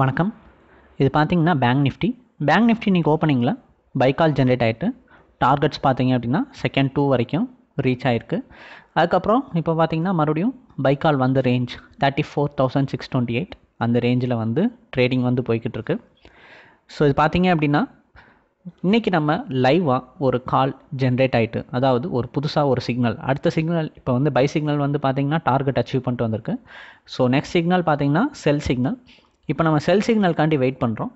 வணக்கம் இது பார்த்தீங்கன்னா பேங்க் நிஃப்டி பேங்க் நிஃப்டி இன்றைக்கி ஓப்பனிங்கில் பைக்கால் ஜென்ரேட் ஆகிட்டு டார்கெட்ஸ் பார்த்தீங்க அப்படின்னா செகண்ட் டூ வரைக்கும் ரீச் ஆகிருக்கு அதுக்கப்புறம் இப்போ பார்த்தீங்கன்னா மறுபடியும் பைக்கால் வந்த range thirty four thousand six twenty eight அந்த ரேஞ்சில் வந்து ட்ரேடிங் வந்து போய்கிட்டு இருக்கு ஸோ இது பார்த்தீங்க அப்படின்னா இன்றைக்கி நம்ம லைவாக ஒரு கால் ஜென்ரேட் ஆகிட்டு அதாவது ஒரு புதுசாக ஒரு சிக்னல் அடுத்த சிக்னல் இப்போ வந்து பை சிக்னல் வந்து பார்த்திங்கன்னா டார்கெட் அச்சீவ் பண்ணிட்டு வந்திருக்கு ஸோ நெக்ஸ்ட் சிக்னல் பார்த்திங்கன்னா செல் சிக்னல் இப்போ நம்ம செல் சிக்னல்காண்டி வெயிட் பண்ணுறோம்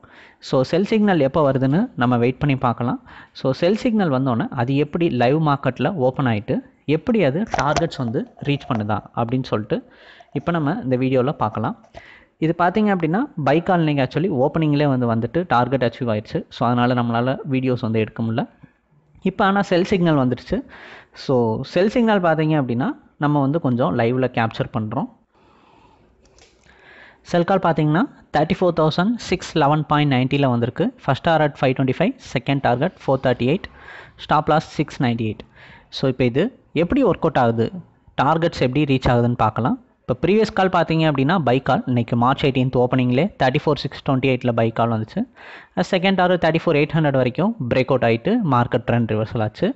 ஸோ செல் சிக்னல் எப்போ வருதுன்னு நம்ம வெயிட் பண்ணி பார்க்கலாம் ஸோ செல் சிக்னல் வந்தோடனே அது எப்படி லைவ் மார்க்கெட்டில் ஓப்பன் ஆகிட்டு எப்படி அது டார்கெட்ஸ் வந்து ரீச் பண்ணுதா அப்படின்னு சொல்லிட்டு இப்போ நம்ம இந்த வீடியோவில் பார்க்கலாம் இது பார்த்தீங்க அப்படின்னா பைக் கால் நீங்கள் ஆக்சுவலி ஓப்பனிங்லேயே வந்து வந்துட்டு டார்கெட் அச்சீவ் ஆயிடுச்சு ஸோ அதனால் நம்மளால் வீடியோஸ் வந்து எடுக்க முடில இப்போ ஆனால் செல் சிக்னல் வந்துடுச்சு ஸோ செல் சிக்னல் பார்த்தீங்க அப்படின்னா நம்ம வந்து கொஞ்சம் லைவில் கேப்சர் பண்ணுறோம் செல் கால் பார்த்தீங்கன்னா thirty four thousand six eleven point நைன்ட்டியில் வந்திருக்கு first target five twenty five second target four thirty eight stop loss six ninety eight so இப்போ இது எப்படி ஒர்க் அவுட் ஆகுது டார்கெட்ஸ் எப்படி ரீச் ஆகுதுன்னு பார்க்கலாம் இப்போ ப்ரீவியஸ் கால் பார்த்தீங்க அப்படின்னா பைக் கால் இன்றைக்கி மார்ச் எயிட்டீன்த் ஓப்பனிங்லே தேர்ட்டி ஃபோர் சிக்ஸ் டுவெண்ட்டி எயிட்டில் பை கால் வந்துச்சு செகண்ட் ஆறு தேர்ட்டி ஃபோர் எயிட் ஹண்ட்ரட் வரைக்கும் பிரேக் அவுட் ஆகிட்டு மார்க்கெட் ட்ரெண்ட் ரிவர்சல் ஆச்சு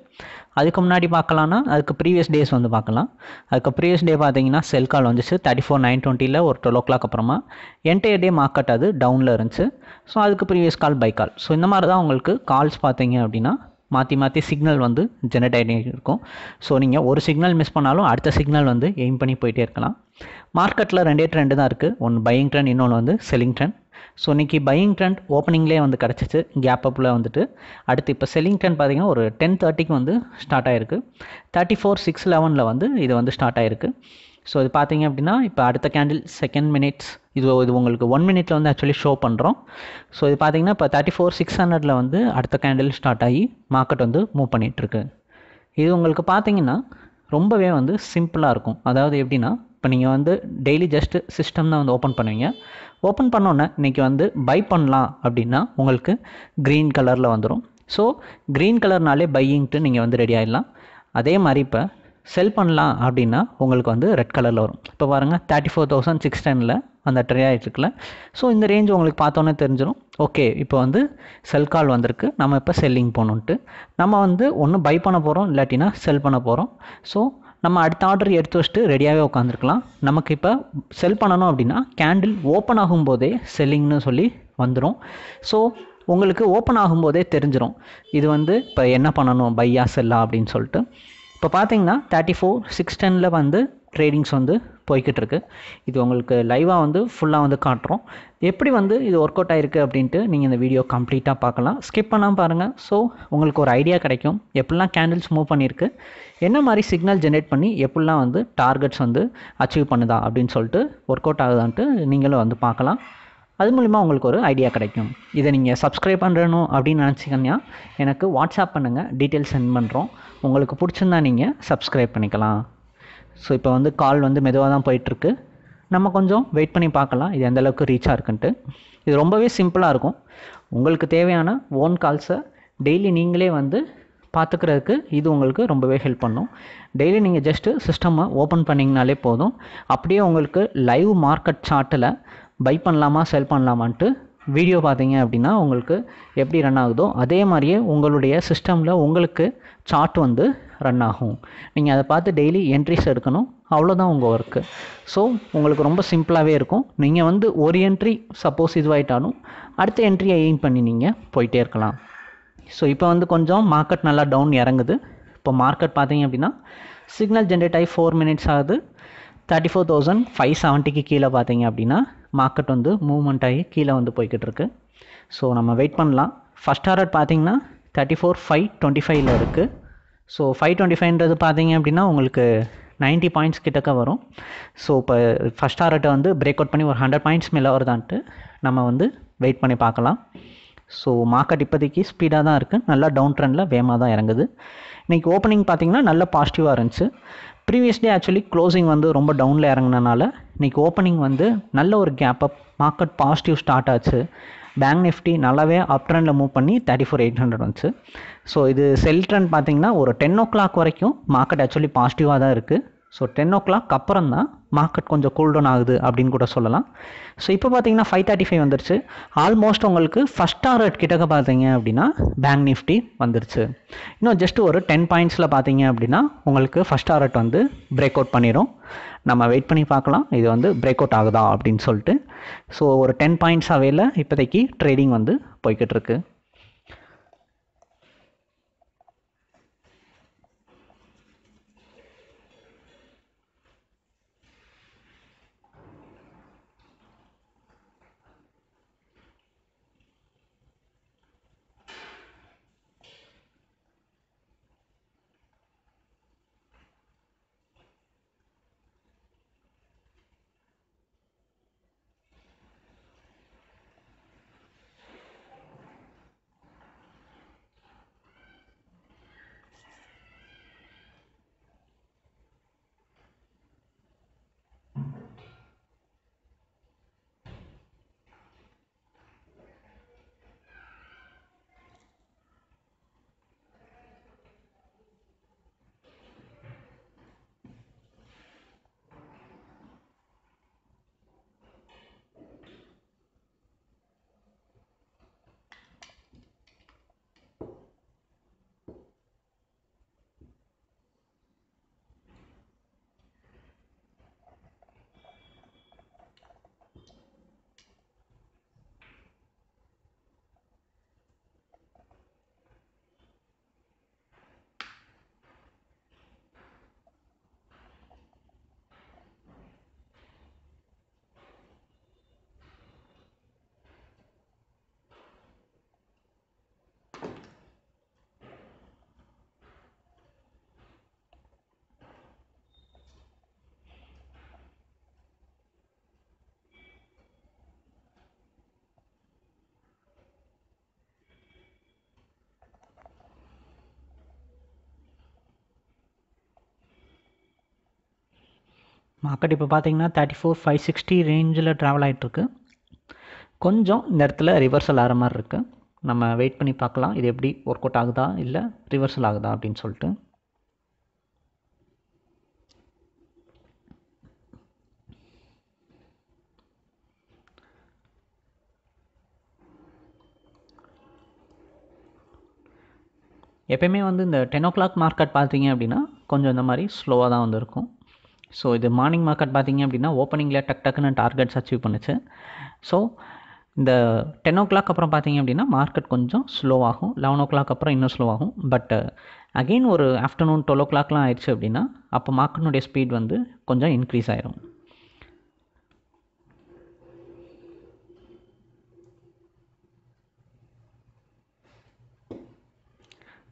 அதுக்கு முன்னாடி பார்க்கலான்னா அதுக்கு ப்ரீவியஸ் டேஸ் வந்து பார்க்கலாம் அதுக்கு ப்ரீவியஸ் டே பார்த்தீங்கன்னா செல் கால் வந்துச்சு தேர்ட்டி ஃபோர் நைன் டுவெண்ட்டியில் ஒரு டுவெல் ஓ கிளாக் அப்புறமா என்டையர் டே மார்க்கெட் அது டவுனில் இருந்துச்சு ஸோ அதுக்கு previous call buy call so இந்த மாதிரி தான் உங்களுக்கு கால்ஸ் பார்த்தீங்க அப்படின்னா மாற்றி மாற்றி சிக்னல் வந்து ஜெனரேட் ஆகிட்டு இருக்கும் ஸோ நீங்கள் ஒரு சிக்னல் மிஸ் பண்ணாலும் அடுத்த சிக்னல் வந்து எய்ம் பண்ணி போயிட்டே இருக்கலாம் மார்க்கெட்டில் ரெண்டே ட்ரெண்டு தான் இருக்குது ஒன்று பையிங் ட்ரெண்ட் இன்னொன்று வந்து செல்லிங் ட்ரெண்ட் ஸோ இன்றைக்கி பையிங் ட்ரெண்ட் ஓப்பனிங்லேயே வந்து கிடச்சிச்சு கேப் அப்பில் வந்துட்டு அடுத்து இப்போ செல்லிங் ட்ரெண்ட் பார்த்தீங்கன்னா ஒரு டென் தேர்ட்டிக்கு வந்து ஸ்டார்ட் ஆகிருக்கு தேர்ட்டி ஃபோர் சிக்ஸ் லெவனில் வந்து இது வந்து ஸ்டார்ட் ஆகிருக்கு ஸோ இது பார்த்தீங்க அப்படின்னா இப்போ அடுத்த கேண்டில் செகண்ட் மினிட்ஸ் இது இது உங்களுக்கு ஒன் மினிட்ல வந்து ஆக்சுவலி ஷோ பண்ணுறோம் ஸோ இது பார்த்தீங்கன்னா இப்போ தேர்ட்டி ஃபோர் சிக்ஸ் ஹண்ட்ரடில் வந்து அடுத்த கேண்டில் ஸ்டார்ட் ஆகி மார்க்கெட் வந்து மூவ் பண்ணிகிட்ருக்கு இது உங்களுக்கு பார்த்தீங்கன்னா ரொம்பவே வந்து சிம்பிளாக இருக்கும் அதாவது எப்படின்னா இப்போ நீங்கள் வந்து டெய்லி ஜஸ்ட்டு சிஸ்டம் தான் வந்து ஓப்பன் பண்ணுவீங்க ஓப்பன் பண்ணோன்னே இன்றைக்கி வந்து பை பண்ணலாம் அப்படின்னா உங்களுக்கு க்ரீன் கலரில் வந்துடும் ஸோ க்ரீன் கலர்னாலே பையிங்ட்டு நீங்கள் வந்து ரெடி ஆகிடலாம் அதே மாதிரி இப்போ செல் பண்ணலாம் அப்படின்னா உங்களுக்கு வந்து ரெட் கலரில் வரும் இப்போ பாருங்கள் தேர்ட்டி ஃபோர் தௌசண்ட் சிக்ஸ் டெனில் அந்த ட்ரே ஆகிட்டுருக்குல ஸோ இந்த ரேஞ்ச் உங்களுக்கு பார்த்தோன்னே தெரிஞ்சிடும் ஓகே இப்போ வந்து செல் கால் வந்திருக்கு நம்ம இப்போ செல்லிங் போகணுன்ட்டு நம்ம வந்து ஒன்று பை பண்ண போகிறோம் இல்லாட்டினா செல் பண்ண போகிறோம் ஸோ நம்ம அடுத்த ஆர்டர் எடுத்து வச்சுட்டு ரெடியாகவே உட்காந்துருக்கலாம் நமக்கு இப்போ செல் பண்ணணும் அப்படின்னா கேண்டில் ஓப்பன் ஆகும்போதே செல்லிங்னு சொல்லி வந்துடும் ஸோ உங்களுக்கு ஓப்பன் ஆகும்போதே தெரிஞ்சிடும் இது வந்து இப்போ என்ன பண்ணணும் பையா செல்லா அப்படின்னு சொல்லிட்டு இப்போ பார்த்தீங்கன்னா தேர்ட்டி ஃபோர் சிக்ஸ் டெனில் வந்து ட்ரேடிங்ஸ் வந்து போய்கிட்டு இது உங்களுக்கு லைவாக வந்து ஃபுல்லாக வந்து காட்டுறோம் எப்படி வந்து இது ஒர்க் அவுட் ஆயிருக்கு அப்படின்ட்டு நீங்கள் இந்த வீடியோ கம்ப்ளீட்டாக பார்க்கலாம் ஸ்கிப் பண்ணாமல் பாருங்கள் ஸோ உங்களுக்கு ஒரு ஐடியா கிடைக்கும் எப்படிலாம் கேண்டில்ஸ் மூவ் பண்ணியிருக்கு என்ன மாதிரி சிக்னல் ஜென்ரேட் பண்ணி எப்படிலாம் வந்து டார்கெட்ஸ் வந்து அச்சீவ் பண்ணுதா அப்படின்னு சொல்லிட்டு ஒர்க் அவுட் ஆகுதான்ட்டு நீங்களும் வந்து பார்க்கலாம் அது மூலிமா உங்களுக்கு ஒரு ஐடியா கிடைக்கும் இதை நீங்கள் சப்ஸ்கிரைப் பண்ணணும் அப்படின்னு நினச்சிங்கன்னா எனக்கு வாட்ஸ்அப் பண்ணுங்கள் டீட்டெயில்ஸ் சென்ட் பண்ணுறோம் உங்களுக்கு பிடிச்சிருந்தா நீங்கள் சப்ஸ்கிரைப் பண்ணிக்கலாம் ஸோ இப்போ வந்து கால் வந்து மெதுவாக தான் போயிட்டுருக்கு நம்ம கொஞ்சம் வெயிட் பண்ணி பார்க்கலாம் இது எந்தளவுக்கு ரீச்சாக இருக்குன்ட்டு இது ரொம்பவே சிம்பிளாக இருக்கும் உங்களுக்கு தேவையான ஓன் கால்ஸை டெய்லி நீங்களே வந்து பார்த்துக்கிறதுக்கு இது உங்களுக்கு ரொம்பவே ஹெல்ப் பண்ணும் டெய்லி நீங்கள் ஜஸ்ட்டு சிஸ்டம் ஓப்பன் பண்ணிங்கனாலே போதும் அப்படியே உங்களுக்கு லைவ் மார்க்கெட் சார்ட்டில் பை பண்ணலாமா செல் பண்ணலாமான்ட்டு வீடியோ பார்த்தீங்க அப்படின்னா உங்களுக்கு எப்படி ரன் ஆகுதோ அதே மாதிரியே உங்களுடைய சிஸ்டமில் உங்களுக்கு சார்ட் வந்து ரன் ஆகும் நீங்கள் அதை பார்த்து டெய்லி என்ட்ரிஸ் எடுக்கணும் அவ்வளோதான் உங்கள் ஒர்க்கு ஸோ உங்களுக்கு ரொம்ப சிம்பிளாகவே இருக்கும் நீங்கள் வந்து ஒரு என்ட்ரி சப்போஸ் இதுவாகிட்டாலும் அடுத்த என்ட்ரியை எய்ம் பண்ணி நீங்கள் போயிட்டே இருக்கலாம் ஸோ இப்போ வந்து கொஞ்சம் மார்க்கெட் நல்லா டவுன் இறங்குது இப்போ மார்க்கெட் பார்த்தீங்க அப்படின்னா சிக்னல் ஜென்ரேட் ஆகி ஃபோர் மினிட்ஸ் ஆகுது தேர்ட்டி ஃபோர் தௌசண்ட் ஃபைவ் செவன்ட்டிக்கு கீழே பார்த்தீங்க அப்படின்னா மார்க்கெட் வந்து மூவ்மெண்ட் ஆகி கீழே வந்து போய்கிட்டு இருக்கு ஸோ நம்ம வெயிட் பண்ணலாம் ஃபஸ்ட் ஆர்டர் பார்த்தீங்கன்னா தேர்ட்டி ஃபோர் ஃபைவ் டுவெண்ட்டி ஃபைவ்ல இருக்குது ஸோ ஃபைவ் டுவெண்ட்டி ஃபைவ்ன்றது பார்த்தீங்க அப்படின்னா உங்களுக்கு நைன்ட்டி பாயிண்ட்ஸ் கிட்டக்க வரும் ஸோ இப்போ ஃபஸ்ட் டாரட்டை வந்து பிரேக் அவுட் பண்ணி ஒரு ஹண்ட்ரட் பாயிண்ட்ஸ் மேலே வருதான்ட்டு நம்ம வந்து வெயிட் பண்ணி பார்க்கலாம் ஸோ மார்க்கெட் இப்போதைக்கு ஸ்பீடாக தான் இருக்குது நல்லா டவுன் ட்ரெண்டில் வேமாக தான் இறங்குது இன்றைக்கி ஓப்பனிங் பார்த்திங்கன்னா நல்ல பாசிட்டிவாக இருந்துச்சு ப்ரீவியஸ் டே ஆக்சுவலி க்ளோசிங் வந்து ரொம்ப டவுனில் இறங்கினனால இன்றைக்கி ஓப்பனிங் வந்து நல்ல ஒரு gap up market positive start ஆச்சு பேங்க் நிஃப்டி நல்லாவே அப் ட்ரெண்டில் மூவ் பண்ணி தேர்ட்டி ஃபோர் எயிட் ஹண்ட்ரட் வந்துச்சு ஸோ இது செல் ட்ரெண்ட் பார்த்திங்கன்னா ஒரு டென் ஓ கிளாக் வரைக்கும் மார்க்கெட் ஆக்சுவலி பாசிட்டிவாக தான் இருக்குது ஸோ டென் ஓ கிளாக் அப்புறம் தான் மார்க்கெட் கொஞ்சம் கூல்டவுன் ஆகுது அப்படின்னு கூட சொல்லலாம் ஸோ இப்போ பார்த்தீங்கன்னா ஃபைவ் தேர்ட்டி ஃபைவ் வந்துருச்சு ஆல்மோஸ்ட் உங்களுக்கு ஃபஸ்ட் டார்கெட் கிட்டக்க பார்த்தீங்க அப்படின்னா பேங்க் நிஃப்டி வந்துருச்சு இன்னும் ஜஸ்ட் ஒரு டென் பாயிண்ட்ஸில் பார்த்தீங்க அப்படின்னா உங்களுக்கு ஃபஸ்ட் டார்கெட் வந்து பிரேக் அவுட் பண்ணிடும் நம்ம வெயிட் பண்ணி பார்க்கலாம் இது வந்து பிரேக் அவுட் ஆகுதா அப்படின்னு சொல்லிட்டு ஸோ ஒரு டென் பாயிண்ட்ஸ் அவையில் இப்போதைக்கு ட்ரேடிங் வந்து போய்கிட்டு இருக்குது மார்க்கெட் இப்போ பார்த்தீங்கன்னா தேர்ட்டி ஃபோர் ஃபைவ் சிக்ஸ்டி ரேஞ்சில் ட்ராவல் ஆகிட்டுருக்கு கொஞ்சம் இந்த இடத்துல ரிவர்சல் ஆகிற மாதிரி இருக்குது நம்ம வெயிட் பண்ணி பார்க்கலாம் இது எப்படி ஒர்க் அவுட் ஆகுதா இல்லை ரிவர்சல் ஆகுதா அப்படின்னு சொல்லிட்டு எப்பயுமே வந்து இந்த டென் ஓ கிளாக் மார்க்கெட் பார்த்தீங்க அப்படின்னா கொஞ்சம் இந்த மாதிரி ஸ்லோவாக தான் வந்திருக்கும் ஸோ இது மார்னிங் மார்க்கெட் பார்த்தீங்க அப்படின்னா ஓப்பனிங்கில் டக் டக்குன்னு டார்கெட்ஸ் அச்சீவ் பண்ணுச்சு ஸோ இந்த டென் ஓ கிளாக் அப்புறம் பார்த்தீங்க அப்படின்னா மார்க்கெட் கொஞ்சம் ஸ்லோவாகும் லெவன் ஓ கிளாக் அப்புறம் இன்னும் ஸ்லோவாகும் பட் அகெயின் ஒரு ஆஃப்டர்நூன் டுவெல் ஓ கிளாக்லாம் ஆயிடுச்சு அப்படின்னா அப்போ மார்க்கெட்னுடைய ஸ்பீட் வந்து கொஞ்சம் இன்க்ரீஸ் ஆயிரும்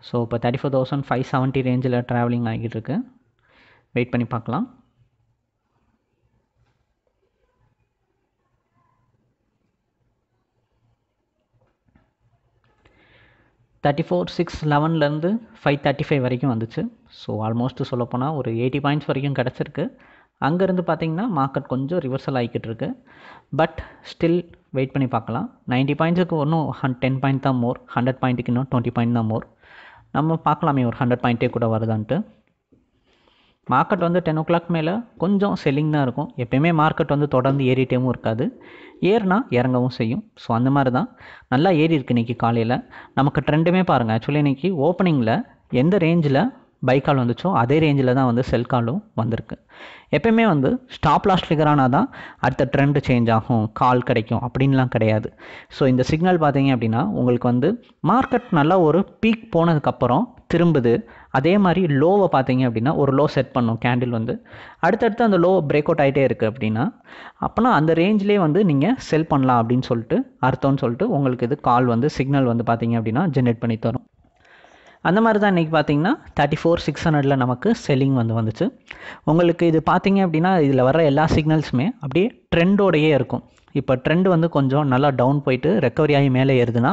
ஸோ இப்போ thirty four thousand five seventy ரேஞ்சில் ட்ராவலிங் ஆகிட்டு இருக்கு வெயிட் பண்ணி பார்க்கலாம் தேர்ட்டி ஃபோர் சிக்ஸ் லெவன்லேருந்து ஃபைவ் தேர்ட்டி ஃபைவ் வரைக்கும் வந்துச்சு ஸோ ஆல்மோஸ்ட் சொல்லப்போனால் ஒரு எயிட்டி பாயிண்ட்ஸ் வரைக்கும் கிடச்சிருக்கு அங்கேருந்து பார்த்திங்கன்னா மார்க்கெட் கொஞ்சம் ரிவர்சல் ஆகிக்கிட்டு இருக்கு பட் ஸ்டில் வெயிட் பண்ணி பார்க்கலாம் நைன்ட்டி பாயிண்ட்ஸுக்கு ஒன்றும் ஹன் டென் பாயிண்ட் தான் மோர் ஹண்ட்ரட் பாயிண்ட்டுக்கு இன்னும் டுவெண்ட்டி பாயிண்ட் தான் மோர் நம்ம பார்க்கலாமே ஒரு ஹண்ட்ரட் பாயிண்ட்டே கூட வருதான்ட்டு மார்க்கெட் வந்து டென் ஓ கிளாக் மேலே கொஞ்சம் செல்லிங் தான் இருக்கும் எப்பயுமே மார்க்கெட் வந்து தொடர்ந்து ஏறிட்டேவும் இருக்காது ஏறினா இறங்கவும் செய்யும் ஸோ அந்த மாதிரி தான் நல்லா ஏறி இருக்குது இன்றைக்கி காலையில் நமக்கு ட்ரெண்டுமே பாருங்கள் ஆக்சுவலி இன்றைக்கி ஓப்பனிங்கில் எந்த ரேஞ்சில் பை கால் வந்துச்சோ அதே ரேஞ்சில் தான் வந்து செல் காலும் வந்திருக்கு எப்பயுமே வந்து ஸ்டாப் லாஸ்ட் ஃபிகர் ஆனால் தான் அடுத்த ட்ரெண்ட் சேஞ்ச் ஆகும் கால் கிடைக்கும் அப்படின்லாம் கிடையாது ஸோ இந்த சிக்னல் பார்த்தீங்க அப்படின்னா உங்களுக்கு வந்து மார்க்கெட் நல்லா ஒரு பீக் போனதுக்கப்புறம் திரும்புது அதே மாதிரி லோவை பார்த்தீங்க அப்படின்னா ஒரு லோ செட் பண்ணும் கேண்டில் வந்து அடுத்தடுத்து அந்த லோ பிரேக் அவுட் ஆகிட்டே இருக்குது அப்படின்னா அப்போனா அந்த ரேஞ்சிலே வந்து நீங்கள் செல் பண்ணலாம் அப்படின்னு சொல்லிட்டு அர்த்தம்னு சொல்லிட்டு உங்களுக்கு இது கால் வந்து சிக்னல் வந்து பார்த்தீங்க அப்படின்னா ஜென்ரேட் பண்ணி தரும் அந்த மாதிரி தான் இன்றைக்கி பார்த்தீங்கன்னா தேர்ட்டி ஃபோர் சிக்ஸ் ஹண்ட்ரடில் நமக்கு செல்லிங் வந்து வந்துச்சு உங்களுக்கு இது பார்த்தீங்க அப்படின்னா இதில் வர எல்லா சிக்னல்ஸுமே அப்படியே ட்ரெண்டோடையே இருக்கும் இப்போ ட்ரெண்ட் வந்து கொஞ்சம் நல்லா டவுன் போயிட்டு ரெக்கவரி ஆகி மேலே ஏறுதுன்னா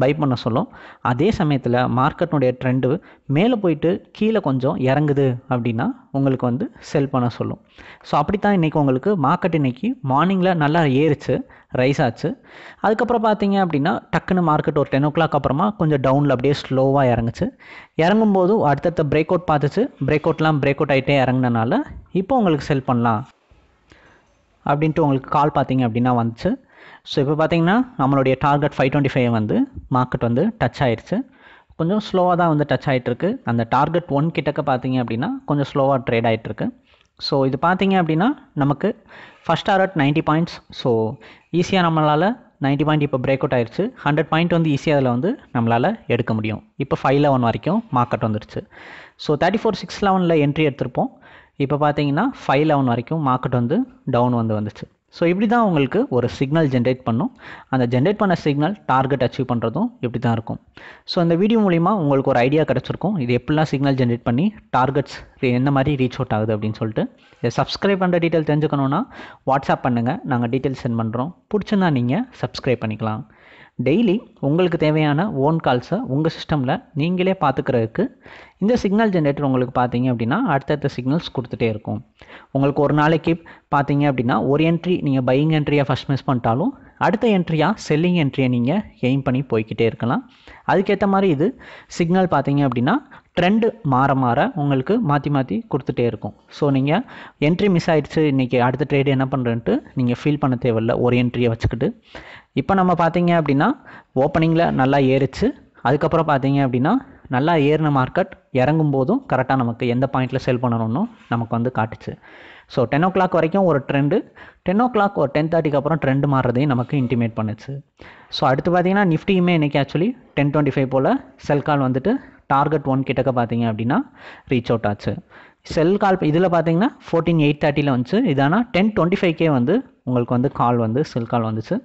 பை பண்ண சொல்லும் அதே சமயத்தில் மார்க்கெட்னுடைய ட்ரெண்டு மேலே போயிட்டு கீழே கொஞ்சம் இறங்குது அப்படின்னா உங்களுக்கு வந்து செல் பண்ண சொல்லும் ஸோ அப்படி தான் இன்றைக்கி உங்களுக்கு மார்க்கெட் இன்றைக்கி மார்னிங்கில் நல்லா ஏறிச்சு ரைஸ் ஆச்சு அதுக்கப்புறம் பார்த்தீங்க அப்படின்னா டக்குன்னு மார்க்கெட் ஒரு டென் ஓ கிளாக் அப்புறமா கொஞ்சம் டவுனில் அப்படியே ஸ்லோவாக இறங்குச்சு இறங்கும்போது அடுத்தடுத்த பிரேக் அவுட் பார்த்துச்சு பிரேக் அவுட்லாம் பிரேக் அவுட் ஆகிட்டே இறங்கினனால இப்போ உங்களுக்கு செல் பண்ணலாம் அப்படின்ட்டு உங்களுக்கு கால் பார்த்தீங்க அப்படின்னா வந்துச்சு ஸோ இப்போ பார்த்தீங்கன்னா நம்மளுடைய டார்கெட் ஃபைவ் டுவெண்ட்டி ஃபைவ் வந்து மார்க்கெட் வந்து டச் ஆயிடுச்சு கொஞ்சம் ஸ்லோவாக தான் வந்து டச் இருக்கு அந்த டார்கெட் ஒன் கிட்டக்க பார்த்தீங்க அப்படின்னா கொஞ்சம் ஸ்லோவாக ட்ரேட் ஆகிட்டுருக்கு ஸோ இது பார்த்தீங்க அப்படின்னா நமக்கு first target ninety points so ஈஸியாக நம்மளால் நைன்ட்டி பாயிண்ட் இப்போ பிரேக் அவுட் ஆயிடுச்சு ஹண்ட்ரட் பாயிண்ட் வந்து ஈஸியாக அதில் வந்து நம்மளால் எடுக்க முடியும் இப்போ ஃபைவ் லெவன் வரைக்கும் மார்க்கெட் வந்துடுச்சு ஸோ தேர்ட்டி ஃபோர் சிக்ஸ் லெவனில் என்ட்ரி எடுத்திருப்போம் இப்போ பார்த்தீங்கன்னா ஃபைவ் லெவன் வரைக்கும் மார்க்கெட் வந்து டவுன் வந்து வந்துச்சு ஸோ இப்படி தான் உங்களுக்கு ஒரு சிக்னல் ஜென்ரேட் பண்ணும் அந்த ஜென்ரேட் பண்ண சிக்னல் டார்கெட் அச்சீவ் பண்ணுறதும் இப்படி தான் இருக்கும் ஸோ அந்த வீடியோ மூலிமா உங்களுக்கு ஒரு ஐடியா கிடச்சிருக்கும் இது எப்படிலாம் சிக்னல் ஜென்ரேட் பண்ணி டார்கெட்ஸ் என்ன மாதிரி ரீச் அவுட் ஆகுது அப்படின்னு சொல்லிட்டு இதை சப்ஸ்கிரைப் பண்ணுற டீட்டெயில் தெரிஞ்சுக்கணுன்னா வாட்ஸ்அப் பண்ணுங்கள் நாங்கள் டீட்டெயில் சென்ட் பண்ணுறோம் பிடிச்சிருந்தா நீங்கள் சப்ஸ்கிரைப் பண்ணிக்கலாம் டெய்லி உங்களுக்கு தேவையான ஓன் கால்ஸை உங்கள் சிஸ்டமில் நீங்களே பார்த்துக்கிறதுக்கு இந்த சிக்னல் ஜென்ரேட்டர் உங்களுக்கு பார்த்தீங்க அப்படின்னா அடுத்தடுத்த சிக்னல்ஸ் கொடுத்துட்டே இருக்கும் உங்களுக்கு ஒரு நாளைக்கு பார்த்தீங்க அப்படின்னா ஒரு என்ட்ரி நீங்கள் பையிங் என்ட்ரியை ஃபஸ்ட் மிஸ் பண்ணிட்டாலும் அடுத்த என்ட்ரியாக செல்லிங் என்ட்ரியை நீங்கள் எய்ம் பண்ணி போய்கிட்டே இருக்கலாம் அதுக்கேற்ற மாதிரி இது சிக்னல் பார்த்தீங்க அப்படின்னா ட்ரெண்டு மாற மாற உங்களுக்கு மாற்றி மாற்றி கொடுத்துட்டே இருக்கும் ஸோ நீங்கள் என்ட்ரி மிஸ் ஆகிடுச்சு இன்றைக்கி அடுத்த ட்ரேடு என்ன பண்ணுறேன்ட்டு நீங்கள் ஃபீல் பண்ண தேவையில்ல ஒரு என்ட்ரியை வச்சுக்கிட்டு இப்போ நம்ம பார்த்தீங்க அப்படின்னா ஓப்பனிங்கில் நல்லா ஏறிச்சு அதுக்கப்புறம் பார்த்தீங்க அப்படின்னா நல்லா ஏறின மார்க்கெட் இறங்கும் போதும் கரெக்டாக நமக்கு எந்த பாயிண்டில் செல் பண்ணணும்னு நமக்கு வந்து காட்டுச்சு ஸோ டென் ஓ கிளாக் வரைக்கும் ஒரு ட்ரெண்டு டென் ஓ கிளாக் ஒரு டென் தேர்ட்டிக்கு அப்புறம் ட்ரெண்டு மாறுறதையும் நமக்கு இன்டிமேட் பண்ணுச்சு ஸோ அடுத்து பார்த்தீங்கன்னா நிஃப்டியுமே இன்றைக்கி ஆக்சுவலி டென் டுவெண்ட்டி ஃபைவ் போல் செல் கால் வந்துட்டு டார்கெட் ஒன் கிட்டக்க பார்த்தீங்க அப்படின்னா ரீச் அவுட் ஆச்சு செல் கால் இதில் பார்த்தீங்கன்னா ஃபோர்டீன் எயிட் தேர்ட்டியில் வந்துச்சு இதானா டென் டுவெண்ட்டி ஃபைவ்க்கே வந்து உங்களுக்கு வந்து கால் வந்து செல் கால் வந்துச்சு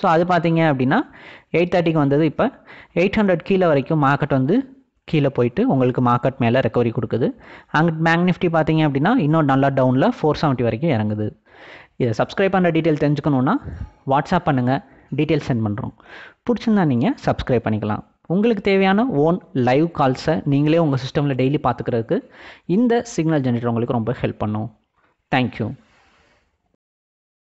ஸோ அது பார்த்தீங்க அப்படின்னா எயிட் தேர்ட்டிக்கு வந்தது இப்போ எயிட் ஹண்ட்ரட் கீழே வரைக்கும் மார்க்கெட் வந்து கீழே போயிட்டு உங்களுக்கு மார்க்கெட் மேலே ரெக்கவரி கொடுக்குது அங்கே பேங்க் நிஃப்டி பார்த்தீங்க அப்படின்னா இன்னும் நல்லா டவுனில் ஃபோர் செவன்ட்டி வரைக்கும் இறங்குது இதை சப்ஸ்கிரைப் பண்ணுற டீட்டெயில் தெரிஞ்சுக்கணுன்னா வாட்ஸ்அப் பண்ணுங்கள் டீட்டெயில் சென்ட் பண்ணுறோம் பிடிச்சிருந்தா நீங்கள் சப்ஸ்கிரைப் பண்ணிக்கலாம் உங்களுக்கு தேவையான ஓன் லைவ் கால்ஸை நீங்களே உங்கள் சிஸ்டமில் டெய்லி பார்த்துக்கிறதுக்கு இந்த சிக்னல் ஜென்ரேட்டர் உங்களுக்கு ரொம்ப ஹெல்ப் பண்ணும் தேங்க்யூ